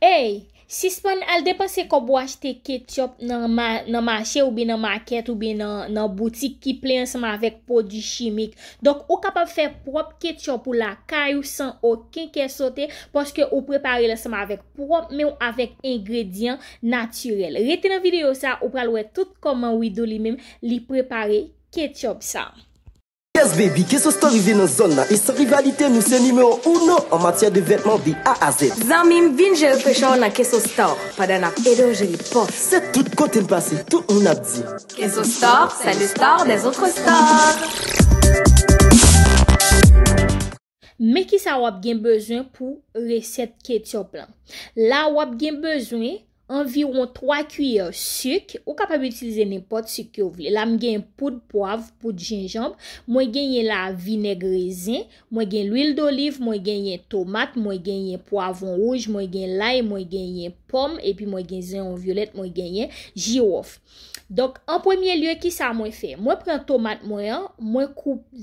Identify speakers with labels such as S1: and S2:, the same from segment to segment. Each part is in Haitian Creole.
S1: Ey, sispan al depase ko bo achete ketchup nan mache ou bin nan maket ou bin nan boutik ki plen seman vek po di chimik. Dok ou kapap fe prop ketchup ou la kayou san oken kesote poske ou prepare le seman vek prop men ou avek ingredyen naturel. Reti nan video sa ou pralwe tout koman widow li mem li prepare ketchup sa. Yes baby, keso store ive nan zon nan. E sa rivalite nou se nime o uno an matia de vetman di a a zed. Zan mim vin jel pechor nan keso store. Padan ap edon jelipot. Se tout konten pase, tout un ap di. Keso store, sa le store des otro store. Mekis a wap gen bezwen pou resep ketyop lan. La wap gen bezwen pou environ 3 kuyer suk, ou kapab utilize nipot suk ki ou vle. La m gen poud poav, poud jenjamb, mwen genye la vineg rezin, mwen gen l'ouil do liv, mwen genye tomat, mwen genye poav on rouge, mwen genye lay, mwen genye pom, epi mwen genye zan on violet, mwen genye jirof. Donk, an pwemye lye ki sa mwen fe? Mwen pren tomat mwen, mwen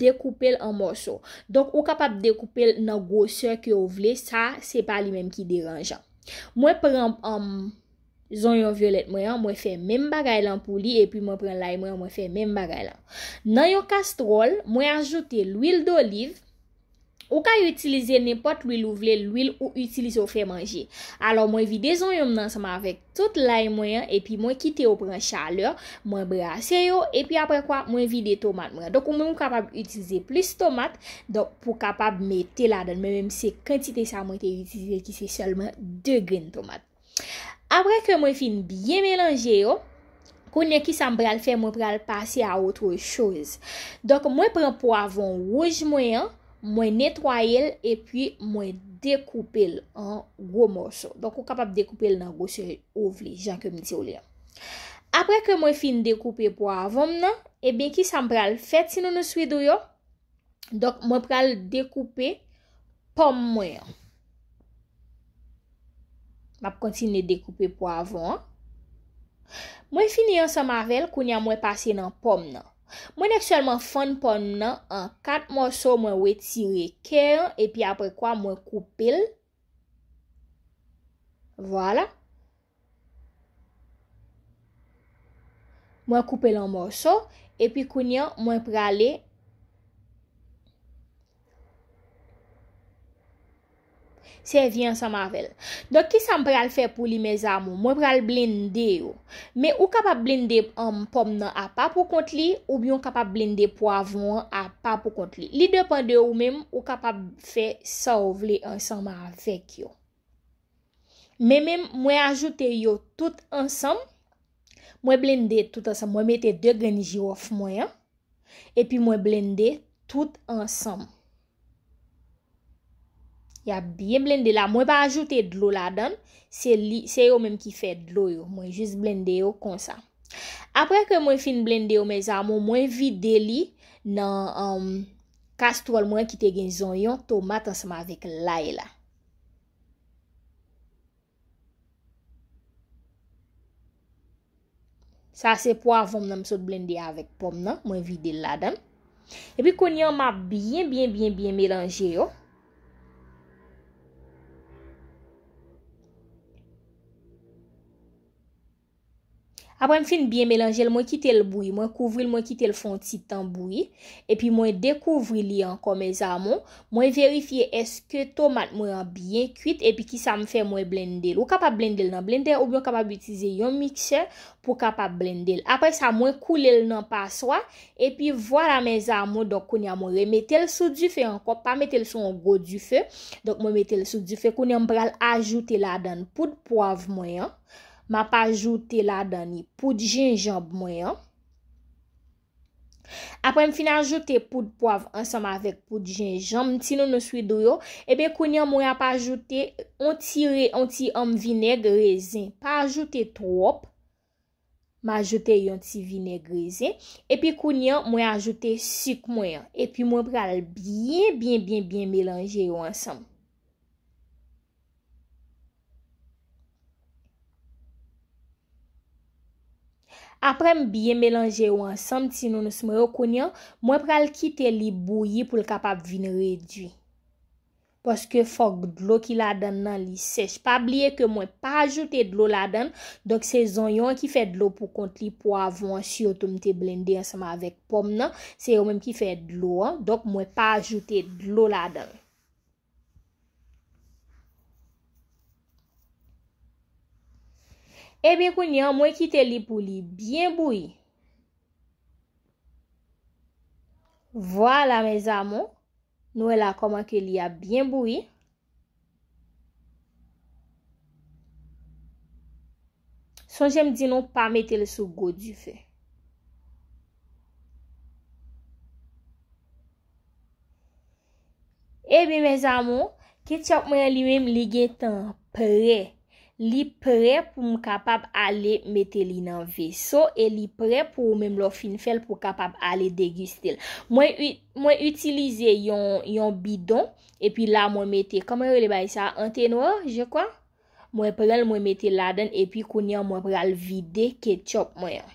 S1: dekoupe l an morso. Donk, ou kapab dekoupe l nan gosor ki ou vle, sa se pa li menm ki deranjan. Mwen pren... zonyon violet mwen, mwen fè mèm bagay lan pou li, epi mwen pren lai mwen, mwen fè mèm bagay lan. Nan yon kastrol, mwen ajoute l'ouil d'olive, ou ka yon utilize nepot l'ouil ou vle l'ouil ou utilize ou fè manje. Alors mwen vi de zonyon nan seman avèk tout lai mwen, epi mwen kite ou pren chaleur, mwen brase yo, epi apre kwa mwen vi de tomat mwen. Dok ou mwen mwen kapab utilize plus tomat, dok pou kapab mette la dan, mwen mwen mwen se kantite sa mwen te utilize ki se solman 2 green tomat. apre ke mwen fin byen melange yo, konye ki san bral fè mwen pral pase a outro chouz. Dok mwen pren po avon rouj mwen, mwen netwaye l, e pi mwen dekoupe l an gwo morsou. Dok ou kapap dekoupe l nan gwo sè ou vle, jan kemite ou le. Apre ke mwen fin dekoupe po avon nan, e ben ki san bral fèt si nou nou swidou yo, dok mwen pral dekoupe pom mwen yo. Map kontine dekoupe pou avon. Mwen finye yon sa mavel, koun ya mwen pase nan pom nan. Mwen ekselman fon pom nan, an kat mwoso mwen wetire ker, epi apre kwa mwen koupe l. Vwala. Mwen koupe l an mwoso, epi koun ya mwen prale yon. Se vye ansam avel. Dok ki sa m pral fe pou li me zamou? Mwen pral blinde yo. Me ou kapap blinde an pom nan apapou kont li, ou byon kapap blinde po avon an apapou kont li. Li depan de ou mem, ou kapap fe sa ou vle ansam avek yo. Me mem, mwen ajoute yo tout ansam. Mwen blinde tout ansam. Mwen mette de grenji off mwen. E pi mwen blinde tout ansam. Ya bien blende la. Mwen pa ajoute dlo la dan. Se yo menm ki fe dlo yo. Mwen jist blende yo konsa. Apre ke mwen fin blende yo me zamo, mwen vide li nan kastwal mwen ki te gen zon yon tomat ansama vek laye la. Sa se po avon nan msot blende avek pom nan. Mwen vide la dan. Ebi kon yon ma bien, bien, bien, bien melange yo. Apre m fin byen melange l, mwen kite l bouy, mwen kouvri l, mwen kite l fonti tan bouy. E pi mwen dekouvri li an kon mè zaman, mwen verifiye eske tomat mwen an byen kwit, e pi ki sa m fè mwen blendel. Ou kapab blendel nan blendel, ou byon kapab itize yon mikse pou kapab blendel. Apre sa mwen koule l nan paswa, e pi vwa la mè zaman, dok kon yon mwen remete l sou di fe an kon, pa metel sou an go di fe. Dok mwen metel sou di fe, kon yon m pral ajoute la dan poud poav mwen an. Ma pa ajoute la dani poud jenjamb mwen yo. Apre m fin ajoute poud poav ansam avek poud jenjamb. Sinon nou swi do yo, ebe eh konyon mwen ya pa ajoute onti re, onti om vineg rezen. Pa ajoute trop, ma ajoute yon ti vineg rezen. Epe konyon mwen ajoute syk mwen yo. Epe mwen pral bien, bien, bien, bien melanje yo ansam. Apre m biye melange ou ansanm ti nou nou se m rekonyan, mwen pral kite li bouyi pou l kapap vin redwi. Poske fok dlo ki la dan nan li sech, pa bliye ke mwen pa ajoute dlo la dan, dok se zon yon ki fe dlo pou kont li po avon si otom te blende ansanm avek pom nan, se yon men ki fe dlo an, dok mwen pa ajoute dlo la dan. Ebe koun yon mwen kite li pou li byen boui. Vwala me zamon. Nou e la koman ke li a byen boui. Son jem di nou pa mete le sou gout di fe. Ebe me zamon. Ki tchok mwen li mwen li gen tan prey. li pre pou m kapap ale mette li nan veso e li pre pou mèm lò fin fel pou kapap ale degustel. Mwen utilize yon bidon e pi la mwen mette, kama yon le bay sa, ante nou, je kwa? Mwen prel mwen mette laden e pi kounen mwen prel vide ketchop mwen yo.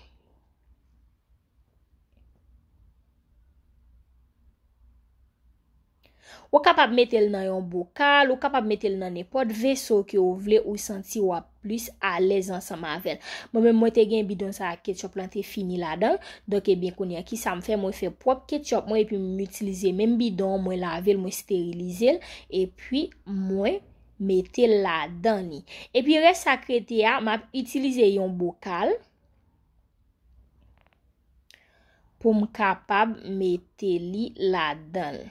S1: Ou kapap mette li nan yon bokal, ou kapap mette li nan nepot, veso ki ou vle ou santi ou ap plus alezan sa mavel. Mwen mwen mwete gen bidon sa ketchop lan te fini la dan. Dok e bien koni aki, sa mwen fè, mwen fè prop ketchop, mwen epi mwen utilize men bidon, mwen lavel, mwen sterilize l, epi mwen mette la dan ni. Epi res sakrete ya, mwen ap utilize yon bokal pou m kapap mette li la dan l.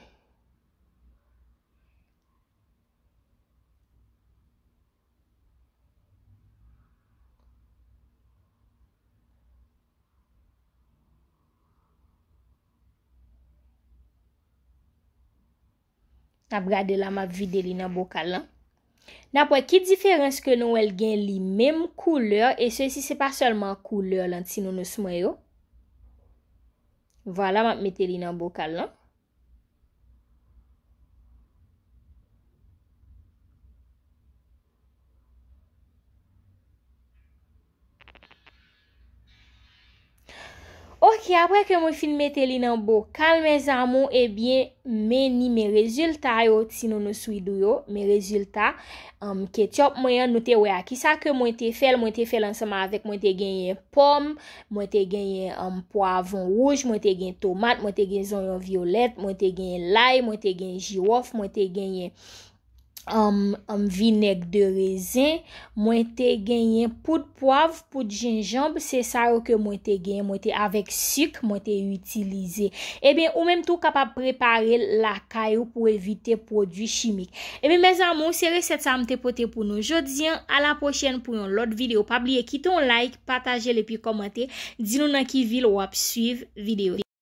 S1: Nap gade la map vide li nan bokal lan. Nap wè, ki diferens ke nou el gen li mem kouleur e se si se pa solman kouleur lan si nou nou sou may yo. Vwala map mete li nan bokal lan. apre ke mwen filmete li nan bo kalme zamo, ebyen, meni men rezultat yo, si nou nou sou idou yo, men rezultat, um, ke tchop mwen yon nou te we akisa ke mwen te fel, mwen te fel ansama avek, mwen te genye pom, mwen te genye mpoavon um, ruj, mwen te genye tomat, mwen te genye zon yon violet, mwen te genye lay, mwen te genye jiwof, mwen te genye... Am vinek de rezen, mwen te genyen poud poav, poud jenjamb, se sa yo ke mwen te genyen, mwen te avek suk, mwen te utilize. E ben, ou menm tou kapap prepare la kayou pou evite prodwi chimik. E ben, mezan moun, se resep sa mwen te pote pou nou. Je diyan, a la pochen pou yon lot videyo. Pa bliye, kiton like, pataje le pi komante, di nou nan ki vil ou ap suive videyo.